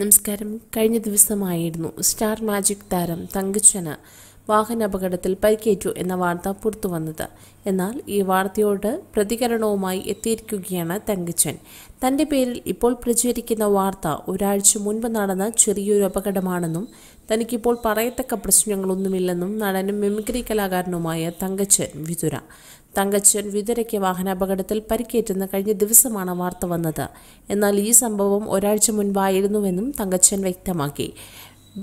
നമസ്കാരം കഴിഞ്ഞ ദിവസമായിരുന്നു സ്റ്റാർ മാജിക് താരം തങ്കച്ചന വാഹനാപകടത്തിൽ പരിക്കേറ്റു എന്ന വാർത്ത പുറത്തുവന്നത് എന്നാൽ ഈ വാർത്തയോട് പ്രതികരണവുമായി എത്തിയിരിക്കുകയാണ് തങ്കച്ചൻ തന്റെ പേരിൽ ഇപ്പോൾ പ്രചരിക്കുന്ന വാർത്ത ഒരാഴ്ച മുൻപ് നടന്ന ചെറിയൊരു അപകടമാണെന്നും തനിക്കിപ്പോൾ പറയത്തക്ക പ്രശ്നങ്ങളൊന്നുമില്ലെന്നും നടനും മിമിക്രി കലാകാരനുമായ തങ്കച്ചൻ വിതുര തങ്കച്ചൻ വിതുരയ്ക്ക് വാഹനാപകടത്തിൽ പരിക്കേറ്റെന്ന കഴിഞ്ഞ ദിവസമാണ് വാർത്ത വന്നത് എന്നാൽ ഈ സംഭവം ഒരാഴ്ച മുൻപായിരുന്നുവെന്നും തങ്കച്ചൻ വ്യക്തമാക്കി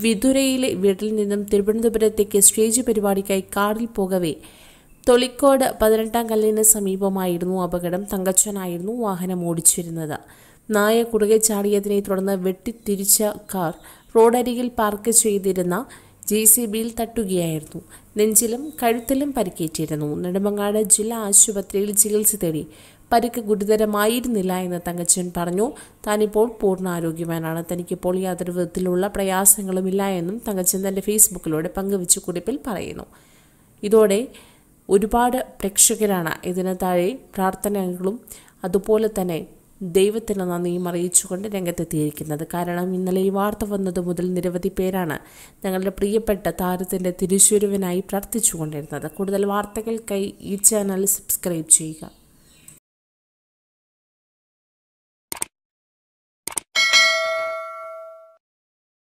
വിതുരയിലെ വീട്ടിൽ നിന്നും തിരുവനന്തപുരത്തേക്ക് സ്റ്റേജ് പരിപാടിക്കായി കാറിൽ പോകവേ തൊളിക്കോട് പതിനെട്ടാം കല്ലിന് സമീപമായിരുന്നു അപകടം തങ്കച്ചനായിരുന്നു വാഹനം ഓടിച്ചിരുന്നത് നായ കുറുകെ ചാടിയതിനെ തുടർന്ന് വെട്ടിത്തിരിച്ച കാർ റോഡരികിൽ പാർക്ക് ചെയ്തിരുന്ന ജെ സി ബിയിൽ തട്ടുകയായിരുന്നു നെഞ്ചിലും കഴുത്തിലും പരിക്കേറ്റിരുന്നു നെടുമങ്ങാട് ജില്ലാ ആശുപത്രിയിൽ ചികിത്സ തേടി പരിക്ക് ഗുരുതരമായിരുന്നില്ല എന്ന് തങ്കച്ചൻ പറഞ്ഞു താനിപ്പോൾ പൂർണ്ണ ആരോഗ്യവാനാണ് തനിക്കിപ്പോൾ യാതൊരു വിധത്തിലുള്ള പ്രയാസങ്ങളുമില്ല എന്നും തങ്കച്ചൻ തൻ്റെ ഫേസ്ബുക്കിലൂടെ പങ്കുവെച്ച കുറിപ്പിൽ പറയുന്നു ഇതോടെ ഒരുപാട് പ്രേക്ഷകരാണ് ഇതിന് താഴെ പ്രാർത്ഥനകളും അതുപോലെ തന്നെ ദൈവത്തിന് നന്ദിയും അറിയിച്ചുകൊണ്ട് രംഗത്തെത്തിയിരിക്കുന്നത് കാരണം ഇന്നലെ ഈ വാർത്ത വന്നതു മുതൽ നിരവധി പേരാണ് ഞങ്ങളുടെ പ്രിയപ്പെട്ട താരത്തിൻ്റെ തിരിച്ചുവരവിനായി പ്രാർത്ഥിച്ചുകൊണ്ടിരുന്നത് കൂടുതൽ വാർത്തകൾക്കായി ഈ ചാനൽ സബ്സ്ക്രൈബ് ചെയ്യുക